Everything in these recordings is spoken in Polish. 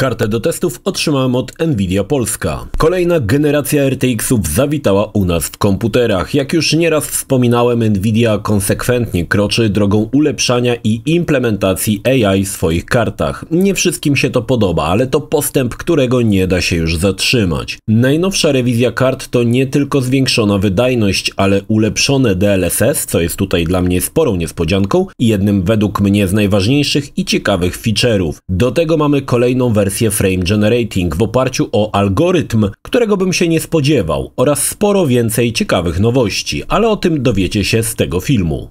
Kartę do testów otrzymałem od Nvidia Polska. Kolejna generacja RTX-ów zawitała u nas w komputerach. Jak już nieraz wspominałem, Nvidia konsekwentnie kroczy drogą ulepszania i implementacji AI w swoich kartach. Nie wszystkim się to podoba, ale to postęp, którego nie da się już zatrzymać. Najnowsza rewizja kart to nie tylko zwiększona wydajność, ale ulepszone DLSS, co jest tutaj dla mnie sporą niespodzianką i jednym według mnie z najważniejszych i ciekawych feature'ów. Do tego mamy kolejną wersję wersję Frame Generating w oparciu o algorytm, którego bym się nie spodziewał oraz sporo więcej ciekawych nowości, ale o tym dowiecie się z tego filmu.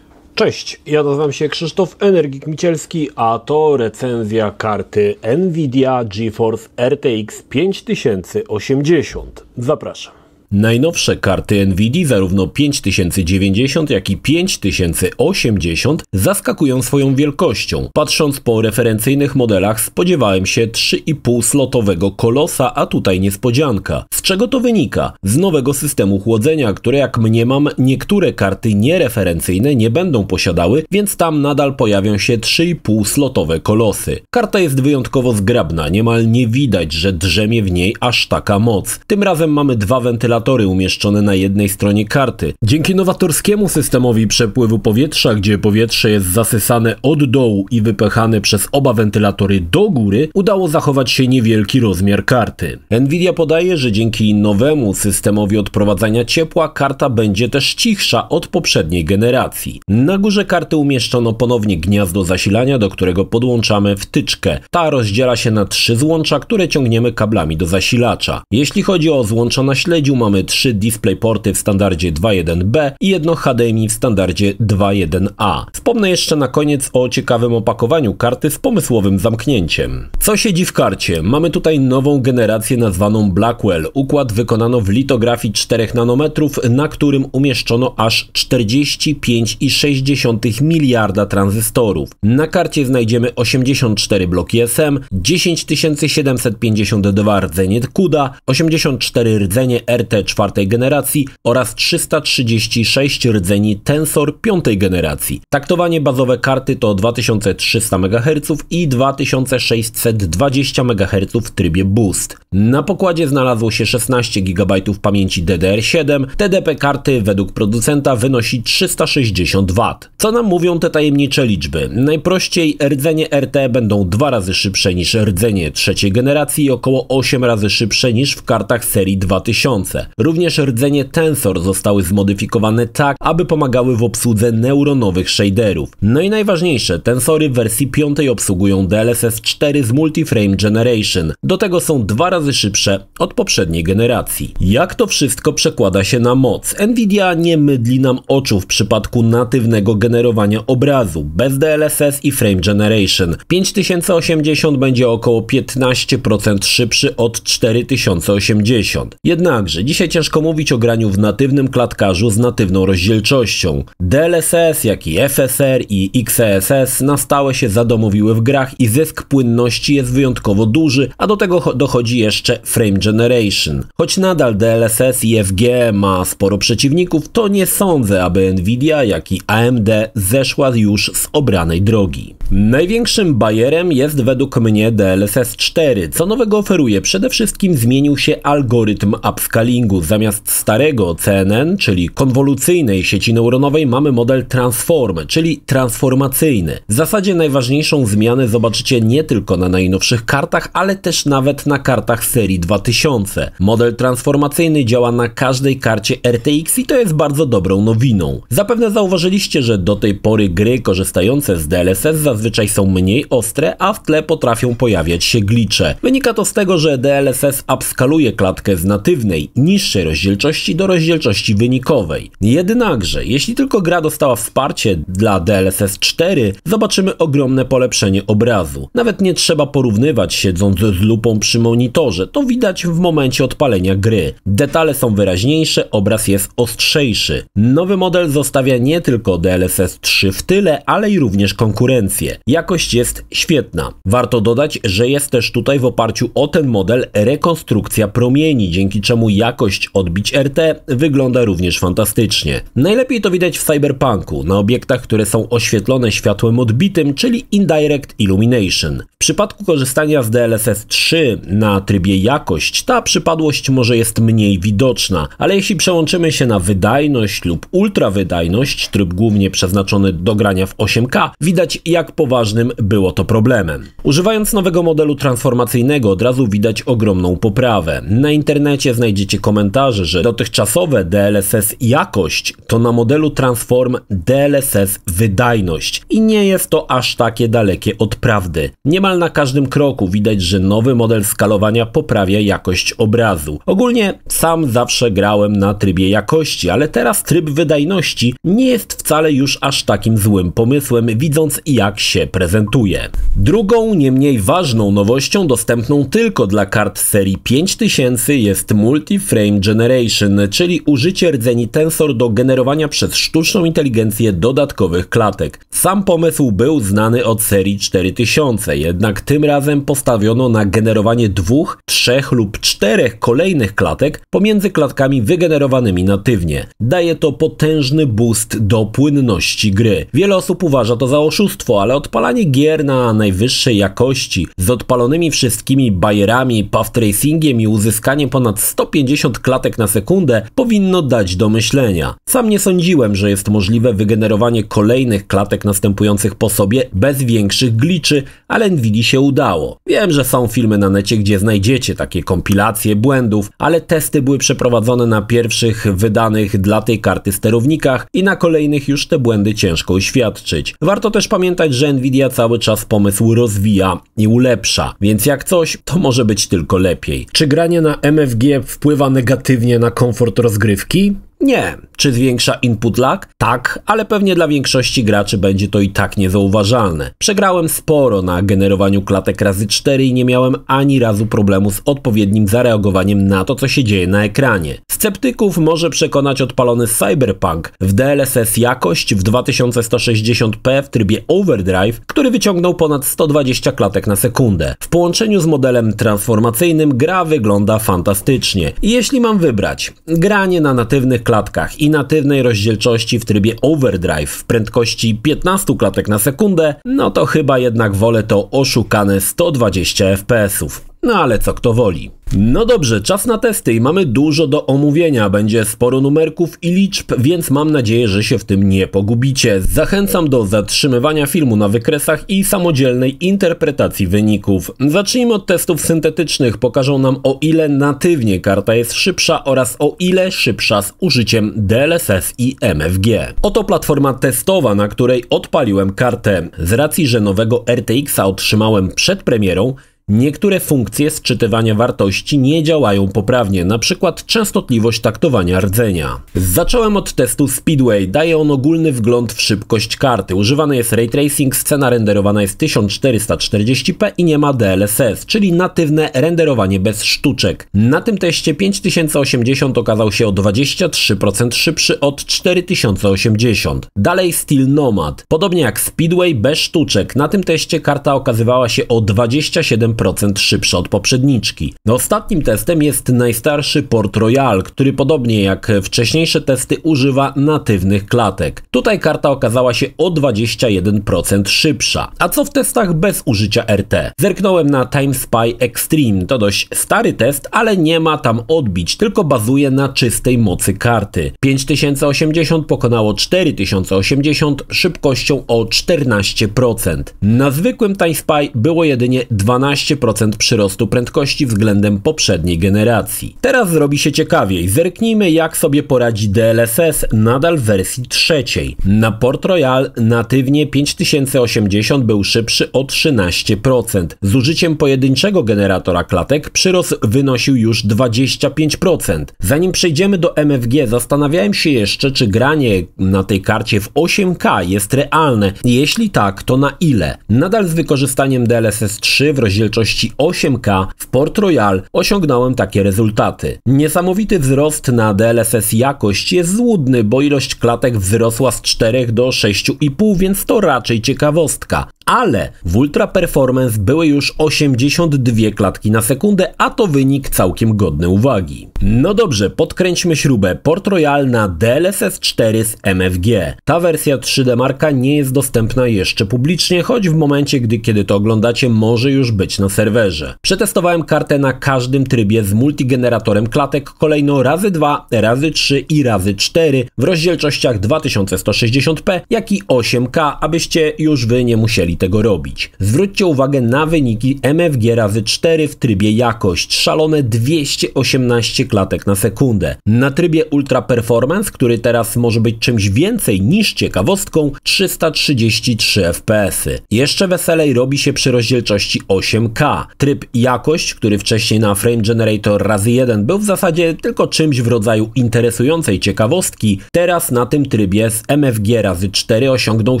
Cześć, ja nazywam się Krzysztof Energik Micielski, a to recenzja karty Nvidia GeForce RTX 5080. Zapraszam. Najnowsze karty Nvidia, zarówno 5090, jak i 5080, zaskakują swoją wielkością. Patrząc po referencyjnych modelach, spodziewałem się 3,5 slotowego kolosa, a tutaj niespodzianka. Z czego to wynika? Z nowego systemu chłodzenia, które jak mniemam, niektóre karty niereferencyjne nie będą posiadały, więc tam nadal pojawią się 3,5 slotowe kolosy. Karta jest wyjątkowo zgrabna, niemal nie widać, że drzemie w niej aż taka moc. Tym razem mamy dwa wentylatory umieszczone na jednej stronie karty. Dzięki nowatorskiemu systemowi przepływu powietrza, gdzie powietrze jest zasysane od dołu i wypychane przez oba wentylatory do góry, udało zachować się niewielki rozmiar karty. Nvidia podaje, że dzięki nowemu systemowi odprowadzania ciepła karta będzie też cichsza od poprzedniej generacji. Na górze karty umieszczono ponownie gniazdo zasilania, do którego podłączamy wtyczkę. Ta rozdziela się na trzy złącza, które ciągniemy kablami do zasilacza. Jeśli chodzi o złącza na śledziu, mamy mamy trzy DisplayPorty w standardzie 2.1b i jedno HDMI w standardzie 2.1a. Wspomnę jeszcze na koniec o ciekawym opakowaniu karty z pomysłowym zamknięciem. Co siedzi w karcie? Mamy tutaj nową generację nazwaną Blackwell. Układ wykonano w litografii 4 nanometrów, na którym umieszczono aż 45,6 miliarda tranzystorów. Na karcie znajdziemy 84 bloki SM, 10752 rdzenie CUDA, 84 rdzenie RT czwartej generacji oraz 336 rdzeni Tensor piątej generacji. Taktowanie bazowe karty to 2300 MHz i 2620 MHz w trybie Boost. Na pokładzie znalazło się 16 GB pamięci DDR7. TDP karty według producenta wynosi 360 W. Co nam mówią te tajemnicze liczby? Najprościej rdzenie RT będą dwa razy szybsze niż rdzenie trzeciej generacji i około 8 razy szybsze niż w kartach serii 2000. Również rdzenie Tensor zostały zmodyfikowane tak, aby pomagały w obsłudze neuronowych shaderów. No i najważniejsze, tensory w wersji 5 obsługują DLSS 4 z Multiframe Generation. Do tego są dwa razy szybsze od poprzedniej generacji. Jak to wszystko przekłada się na moc? Nvidia nie mydli nam oczu w przypadku natywnego generowania obrazu bez DLSS i Frame Generation. 5080 będzie około 15% szybszy od 4080. Jednakże dzisiaj Dzisiaj ciężko mówić o graniu w natywnym klatkarzu z natywną rozdzielczością. DLSS, jak i FSR i XSS na stałe się zadomowiły w grach i zysk płynności jest wyjątkowo duży, a do tego dochodzi jeszcze frame generation. Choć nadal DLSS i FG ma sporo przeciwników, to nie sądzę, aby Nvidia, jak i AMD zeszła już z obranej drogi. Największym bajerem jest według mnie DLSS 4. Co nowego oferuje? Przede wszystkim zmienił się algorytm upscalingu. Zamiast starego CNN, czyli konwolucyjnej sieci neuronowej, mamy model transform, czyli transformacyjny. W zasadzie najważniejszą zmianę zobaczycie nie tylko na najnowszych kartach, ale też nawet na kartach serii 2000. Model transformacyjny działa na każdej karcie RTX i to jest bardzo dobrą nowiną. Zapewne zauważyliście, że do tej pory gry korzystające z DLSS zazwyczaj zazwyczaj są mniej ostre, a w tle potrafią pojawiać się glicze. Wynika to z tego, że DLSS upskaluje klatkę z natywnej, niższej rozdzielczości do rozdzielczości wynikowej. Jednakże, jeśli tylko gra dostała wsparcie dla DLSS 4, zobaczymy ogromne polepszenie obrazu. Nawet nie trzeba porównywać siedząc z lupą przy monitorze, to widać w momencie odpalenia gry. Detale są wyraźniejsze, obraz jest ostrzejszy. Nowy model zostawia nie tylko DLSS 3 w tyle, ale i również konkurencję. Jakość jest świetna. Warto dodać, że jest też tutaj w oparciu o ten model rekonstrukcja promieni, dzięki czemu jakość odbić RT wygląda również fantastycznie. Najlepiej to widać w cyberpunku, na obiektach, które są oświetlone światłem odbitym, czyli Indirect Illumination. W przypadku korzystania z DLSS 3 na trybie jakość, ta przypadłość może jest mniej widoczna, ale jeśli przełączymy się na wydajność lub ultrawydajność, tryb głównie przeznaczony do grania w 8K, widać jak poważnym było to problemem. Używając nowego modelu transformacyjnego od razu widać ogromną poprawę. Na internecie znajdziecie komentarze, że dotychczasowe DLSS jakość to na modelu transform DLSS wydajność i nie jest to aż takie dalekie od prawdy. Niemal na każdym kroku widać, że nowy model skalowania poprawia jakość obrazu. Ogólnie sam zawsze grałem na trybie jakości, ale teraz tryb wydajności nie jest wcale już aż takim złym pomysłem, widząc jak tak się prezentuje. Drugą, nie mniej ważną nowością dostępną tylko dla kart serii 5000 jest Multi-Frame Generation, czyli użycie rdzeni tensor do generowania przez sztuczną inteligencję dodatkowych klatek. Sam pomysł był znany od serii 4000, jednak tym razem postawiono na generowanie dwóch, trzech lub czterech kolejnych klatek pomiędzy klatkami wygenerowanymi natywnie. Daje to potężny boost do płynności gry. Wiele osób uważa to za oszustwo, ale ale odpalanie gier na najwyższej jakości z odpalonymi wszystkimi bajerami, path tracingiem i uzyskaniem ponad 150 klatek na sekundę powinno dać do myślenia. Sam nie sądziłem, że jest możliwe wygenerowanie kolejnych klatek następujących po sobie bez większych gliczy, ale Nvidia się udało. Wiem, że są filmy na necie, gdzie znajdziecie takie kompilacje błędów, ale testy były przeprowadzone na pierwszych wydanych dla tej karty sterownikach i na kolejnych już te błędy ciężko uświadczyć. Warto też pamiętać, że Nvidia cały czas pomysł rozwija i ulepsza, więc jak coś, to może być tylko lepiej. Czy granie na MFG wpływa negatywnie na komfort rozgrywki? Nie. Czy zwiększa input lag? Tak, ale pewnie dla większości graczy będzie to i tak niezauważalne. Przegrałem sporo na generowaniu klatek razy 4 i nie miałem ani razu problemu z odpowiednim zareagowaniem na to, co się dzieje na ekranie. Sceptyków może przekonać odpalony Cyberpunk w DLSS jakość w 2160p w trybie Overdrive, który wyciągnął ponad 120 klatek na sekundę. W połączeniu z modelem transformacyjnym gra wygląda fantastycznie. Jeśli mam wybrać granie na natywnych klatkach i natywnej rozdzielczości w trybie overdrive w prędkości 15 klatek na sekundę, no to chyba jednak wolę to oszukane 120 fps. No ale co kto woli. No dobrze, czas na testy i mamy dużo do omówienia. Będzie sporo numerków i liczb, więc mam nadzieję, że się w tym nie pogubicie. Zachęcam do zatrzymywania filmu na wykresach i samodzielnej interpretacji wyników. Zacznijmy od testów syntetycznych. Pokażą nam o ile natywnie karta jest szybsza oraz o ile szybsza z użyciem DLSS i MFG. Oto platforma testowa, na której odpaliłem kartę. Z racji, że nowego RTX-a otrzymałem przed premierą, Niektóre funkcje sczytywania wartości nie działają poprawnie, np. częstotliwość taktowania rdzenia. Zacząłem od testu Speedway, daje on ogólny wgląd w szybkość karty. Używany jest ray tracing, scena renderowana jest 1440p i nie ma DLSS, czyli natywne renderowanie bez sztuczek. Na tym teście 5080 okazał się o 23% szybszy od 4080. Dalej Steel Nomad. Podobnie jak Speedway bez sztuczek, na tym teście karta okazywała się o 27% procent szybsze od poprzedniczki. No, ostatnim testem jest najstarszy Port Royal, który podobnie jak wcześniejsze testy używa natywnych klatek. Tutaj karta okazała się o 21% szybsza. A co w testach bez użycia RT? Zerknąłem na Time Spy Extreme. To dość stary test, ale nie ma tam odbić, tylko bazuje na czystej mocy karty. 5080 pokonało 4080 szybkością o 14%. Na zwykłym Time Spy było jedynie 12 15% przyrostu prędkości względem poprzedniej generacji. Teraz zrobi się ciekawiej. Zerknijmy jak sobie poradzi DLSS nadal w wersji trzeciej. Na Port Royal natywnie 5080 był szybszy o 13%. Z użyciem pojedynczego generatora klatek przyrost wynosił już 25%. Zanim przejdziemy do MFG zastanawiałem się jeszcze czy granie na tej karcie w 8K jest realne. Jeśli tak, to na ile? Nadal z wykorzystaniem DLSS 3 w rozdzielczości rozdzielczości 8K w Port Royal osiągnąłem takie rezultaty. Niesamowity wzrost na DLSS jakość jest złudny, bo ilość klatek wzrosła z 4 do 6,5, więc to raczej ciekawostka ale w Ultra Performance były już 82 klatki na sekundę, a to wynik całkiem godny uwagi. No dobrze, podkręćmy śrubę Port Royal na DLSS 4 z MFG. Ta wersja 3D marka nie jest dostępna jeszcze publicznie, choć w momencie, gdy kiedy to oglądacie, może już być na serwerze. Przetestowałem kartę na każdym trybie z multigeneratorem klatek kolejno razy 2, razy 3 i razy 4 w rozdzielczościach 2160p, jak i 8K, abyście już wy nie musieli tego robić. Zwróćcie uwagę na wyniki MFG razy 4 w trybie jakość, szalone 218 klatek na sekundę. Na trybie Ultra Performance, który teraz może być czymś więcej niż ciekawostką, 333 fps. -y. Jeszcze weselej robi się przy rozdzielczości 8K k Tryb jakość, który wcześniej na Frame Generator razy 1 był w zasadzie tylko czymś w rodzaju interesującej ciekawostki, teraz na tym trybie z MFG razy 4 osiągnął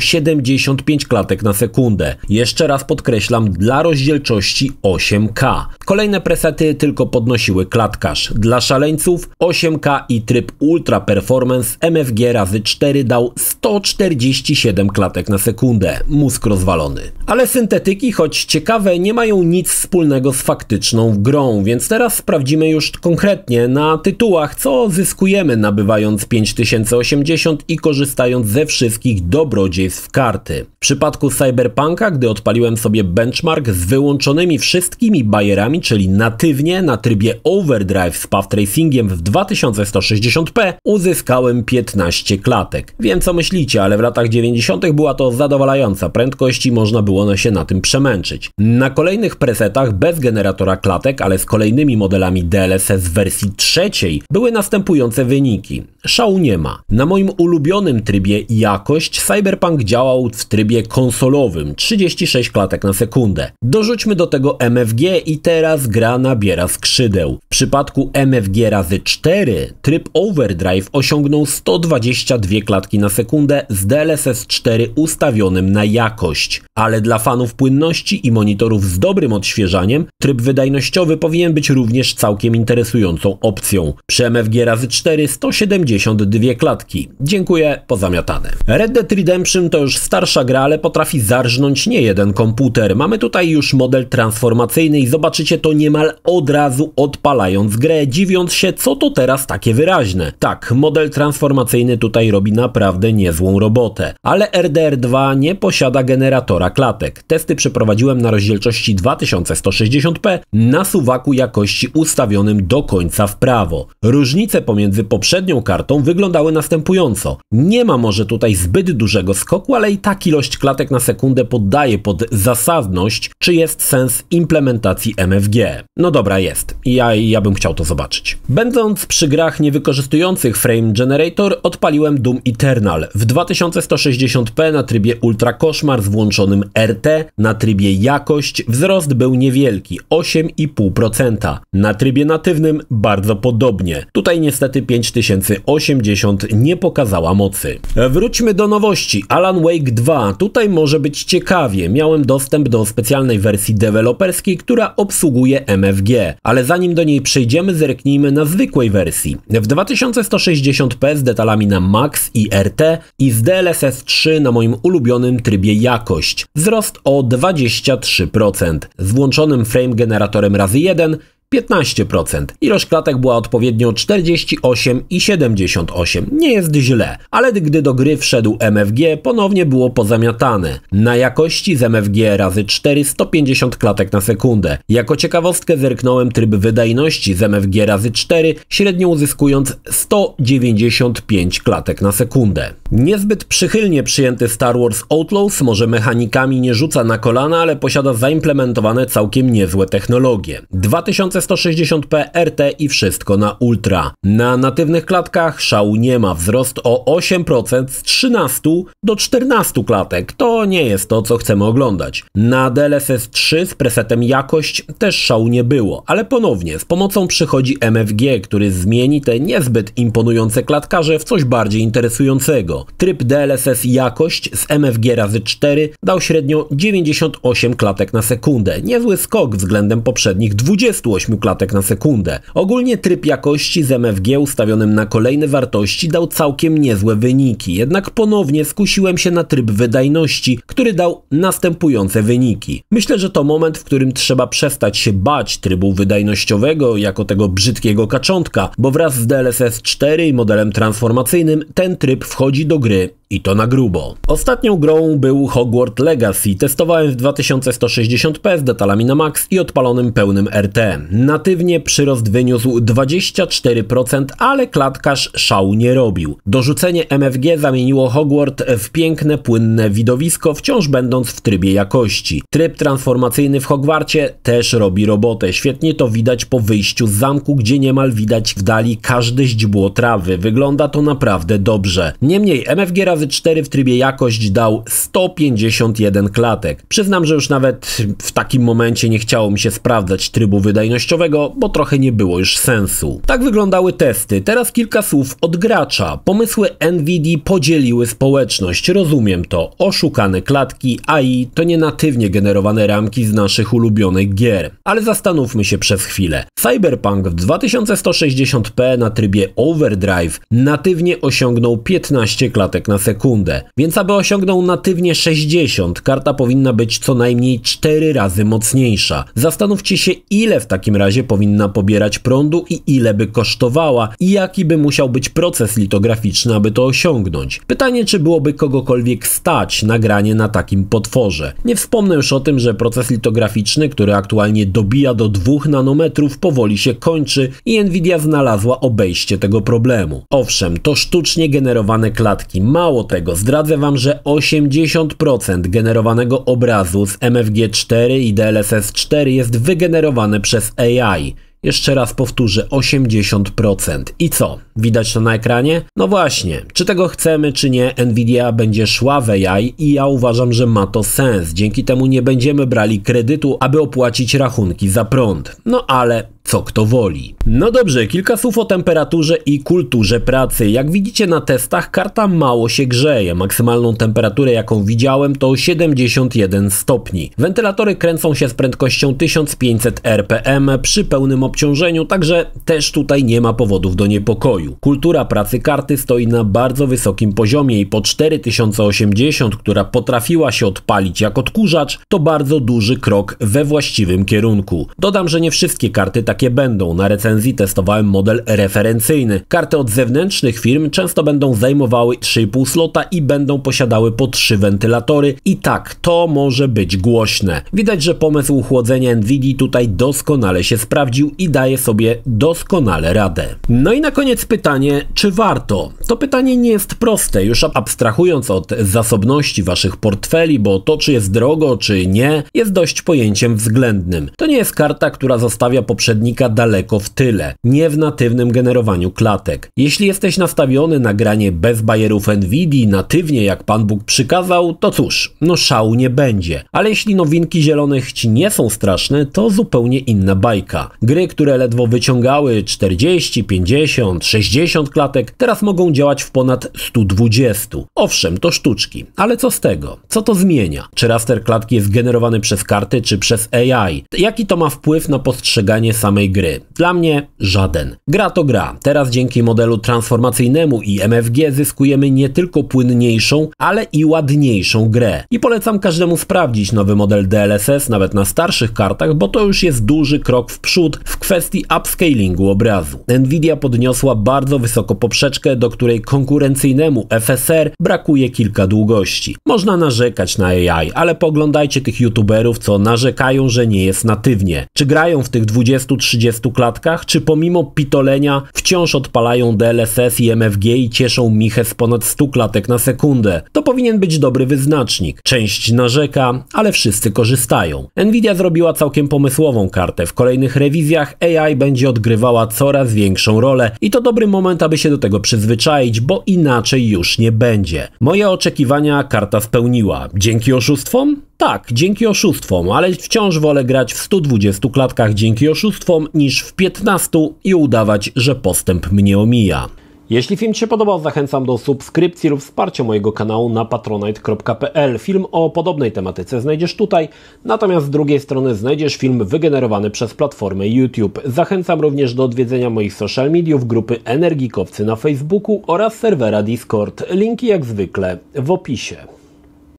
75 klatek na sekundę. Jeszcze raz podkreślam, dla rozdzielczości 8K. Kolejne presety tylko podnosiły klatkaż. Dla szaleńców 8K i tryb Ultra Performance MFG razy 4 dał 147 klatek na sekundę. Mózg rozwalony. Ale syntetyki, choć ciekawe, nie mają nic wspólnego z faktyczną grą, więc teraz sprawdzimy już konkretnie na tytułach, co zyskujemy nabywając 5080 i korzystając ze wszystkich dobrodziejstw karty. W przypadku Cyberpunka, gdy odpaliłem sobie benchmark z wyłączonymi wszystkimi bajerami, czyli natywnie na trybie Overdrive z path tracingiem w 2160p, uzyskałem 15 klatek. Wiem co myślicie, ale w latach 90. była to zadowalająca prędkość i można było się na tym przemęczyć. Na kolejnych presetach bez generatora klatek, ale z kolejnymi modelami DLSS wersji trzeciej były następujące wyniki. Szału nie ma. Na moim ulubionym trybie jakość Cyberpunk działał w trybie konsolowym 36 klatek na sekundę. Dorzućmy do tego MFG i teraz gra nabiera skrzydeł. W przypadku MFG razy 4 tryb Overdrive osiągnął 122 klatki na sekundę z DLSS 4 ustawionym na jakość. Ale dla fanów płynności i monitorów z dobrym dobrym odświeżaniem, tryb wydajnościowy powinien być również całkiem interesującą opcją. Przy MFG razy 4 172 klatki. Dziękuję, pozamiatane. Red Dead Redemption to już starsza gra, ale potrafi zarżnąć nie jeden komputer. Mamy tutaj już model transformacyjny i zobaczycie to niemal od razu odpalając grę, dziwiąc się co to teraz takie wyraźne. Tak, model transformacyjny tutaj robi naprawdę niezłą robotę, ale RDR2 nie posiada generatora klatek. Testy przeprowadziłem na rozdzielczości 2 2160p na suwaku jakości ustawionym do końca w prawo. Różnice pomiędzy poprzednią kartą wyglądały następująco. Nie ma może tutaj zbyt dużego skoku, ale i tak ilość klatek na sekundę poddaje pod zasadność, czy jest sens implementacji MFG. No dobra, jest. Ja, ja bym chciał to zobaczyć. Będąc przy grach niewykorzystujących Frame Generator, odpaliłem Doom Eternal w 2160p na trybie Ultra Koszmar z włączonym RT, na trybie Jakość wzrost Wzrost był niewielki 8,5%. Na trybie natywnym bardzo podobnie. Tutaj niestety 5080 nie pokazała mocy. Wróćmy do nowości. Alan Wake 2. Tutaj może być ciekawie. Miałem dostęp do specjalnej wersji deweloperskiej, która obsługuje MFG. Ale zanim do niej przejdziemy, zerknijmy na zwykłej wersji. W 2160p z detalami na max i RT i z DLSS 3 na moim ulubionym trybie jakość. Wzrost o 23% z włączonym frame generatorem razy 1 15%. Ilość klatek była odpowiednio 48 i 78. Nie jest źle, ale gdy do gry wszedł MFG, ponownie było pozamiatane. Na jakości z MFG razy 4 150 klatek na sekundę. Jako ciekawostkę zerknąłem tryb wydajności z MFG razy 4, średnio uzyskując 195 klatek na sekundę. Niezbyt przychylnie przyjęty Star Wars Outlaws może mechanikami nie rzuca na kolana, ale posiada zaimplementowane całkiem niezłe technologie. 2000 160 p RT i wszystko na Ultra. Na natywnych klatkach szału nie ma, wzrost o 8% z 13 do 14 klatek. To nie jest to, co chcemy oglądać. Na DLSS 3 z presetem jakość też szału nie było, ale ponownie z pomocą przychodzi MFG, który zmieni te niezbyt imponujące klatkarze w coś bardziej interesującego. Tryb DLSS jakość z MFG razy 4 dał średnio 98 klatek na sekundę. Niezły skok względem poprzednich 28 8 klatek na sekundę. Ogólnie tryb jakości z MFG ustawionym na kolejne wartości dał całkiem niezłe wyniki, jednak ponownie skusiłem się na tryb wydajności, który dał następujące wyniki. Myślę, że to moment, w którym trzeba przestać się bać trybu wydajnościowego jako tego brzydkiego kaczątka, bo wraz z DLSS 4 i modelem transformacyjnym ten tryb wchodzi do gry i to na grubo. Ostatnią grą był Hogwarts Legacy. Testowałem w 2160p z detalami na max i odpalonym pełnym RT. Natywnie przyrost wyniósł 24%, ale klatkarz szału nie robił. Dorzucenie MFG zamieniło Hogwarts w piękne, płynne widowisko, wciąż będąc w trybie jakości. Tryb transformacyjny w Hogwarcie też robi robotę. Świetnie to widać po wyjściu z zamku, gdzie niemal widać w dali każde źdźbło trawy. Wygląda to naprawdę dobrze. Niemniej MFG raz 4 w trybie jakość dał 151 klatek. Przyznam, że już nawet w takim momencie nie chciało mi się sprawdzać trybu wydajnościowego, bo trochę nie było już sensu. Tak wyglądały testy. Teraz kilka słów od gracza. Pomysły NVD podzieliły społeczność. Rozumiem to. Oszukane klatki, AI to nie natywnie generowane ramki z naszych ulubionych gier. Ale zastanówmy się przez chwilę. Cyberpunk w 2160p na trybie Overdrive natywnie osiągnął 15 klatek na sekundę sekundę. Więc aby osiągnął natywnie 60, karta powinna być co najmniej 4 razy mocniejsza. Zastanówcie się ile w takim razie powinna pobierać prądu i ile by kosztowała i jaki by musiał być proces litograficzny, aby to osiągnąć. Pytanie czy byłoby kogokolwiek stać nagranie na takim potworze. Nie wspomnę już o tym, że proces litograficzny, który aktualnie dobija do 2 nanometrów powoli się kończy i Nvidia znalazła obejście tego problemu. Owszem, to sztucznie generowane klatki, mało Mało tego, zdradzę Wam, że 80% generowanego obrazu z MFG4 i DLSS4 jest wygenerowane przez AI. Jeszcze raz powtórzę, 80%. I co? Widać to na ekranie? No właśnie, czy tego chcemy, czy nie, Nvidia będzie szła w AI i ja uważam, że ma to sens. Dzięki temu nie będziemy brali kredytu, aby opłacić rachunki za prąd. No ale co kto woli. No dobrze, kilka słów o temperaturze i kulturze pracy. Jak widzicie na testach, karta mało się grzeje. Maksymalną temperaturę, jaką widziałem, to 71 stopni. Wentylatory kręcą się z prędkością 1500 rpm przy pełnym obciążeniu, także też tutaj nie ma powodów do niepokoju. Kultura pracy karty stoi na bardzo wysokim poziomie i po 4080, która potrafiła się odpalić jak odkurzacz, to bardzo duży krok we właściwym kierunku. Dodam, że nie wszystkie karty takie będą. Na recenzji testowałem model referencyjny. Karty od zewnętrznych firm często będą zajmowały 3,5 slota i będą posiadały po 3 wentylatory. I tak, to może być głośne. Widać, że pomysł chłodzenia NVIDII tutaj doskonale się sprawdził i daje sobie doskonale radę. No i na koniec pytanie, czy warto? To pytanie nie jest proste, już abstrahując od zasobności waszych portfeli, bo to czy jest drogo, czy nie, jest dość pojęciem względnym. To nie jest karta, która zostawia poprzednio poprzednika daleko w tyle, nie w natywnym generowaniu klatek. Jeśli jesteś nastawiony na granie bez bajerów NVIDII natywnie jak Pan Bóg przykazał, to cóż, no szału nie będzie. Ale jeśli nowinki zielonych ci nie są straszne, to zupełnie inna bajka. Gry, które ledwo wyciągały 40, 50, 60 klatek, teraz mogą działać w ponad 120. Owszem, to sztuczki, ale co z tego? Co to zmienia? Czy raster klatki jest generowany przez karty czy przez AI? Jaki to ma wpływ na postrzeganie samej samej gry. Dla mnie żaden. Gra to gra. Teraz dzięki modelu transformacyjnemu i MFG zyskujemy nie tylko płynniejszą, ale i ładniejszą grę. I polecam każdemu sprawdzić nowy model DLSS nawet na starszych kartach, bo to już jest duży krok w przód w kwestii upscalingu obrazu. Nvidia podniosła bardzo wysoko poprzeczkę, do której konkurencyjnemu FSR brakuje kilka długości. Można narzekać na AI, ale poglądajcie tych youtuberów, co narzekają, że nie jest natywnie. Czy grają w tych 20 30 klatkach, czy pomimo pitolenia wciąż odpalają DLSS i MFG i cieszą Michę z ponad 100 klatek na sekundę. To powinien być dobry wyznacznik. Część narzeka, ale wszyscy korzystają. Nvidia zrobiła całkiem pomysłową kartę. W kolejnych rewizjach AI będzie odgrywała coraz większą rolę i to dobry moment, aby się do tego przyzwyczaić, bo inaczej już nie będzie. Moje oczekiwania karta spełniła. Dzięki oszustwom? Tak, dzięki oszustwom, ale wciąż wolę grać w 120 klatkach dzięki oszustwom niż w 15 i udawać, że postęp mnie omija. Jeśli film Ci się podobał, zachęcam do subskrypcji lub wsparcia mojego kanału na patronite.pl. Film o podobnej tematyce znajdziesz tutaj, natomiast z drugiej strony znajdziesz film wygenerowany przez platformę YouTube. Zachęcam również do odwiedzenia moich social mediów, grupy Energikowcy na Facebooku oraz serwera Discord. Linki jak zwykle w opisie.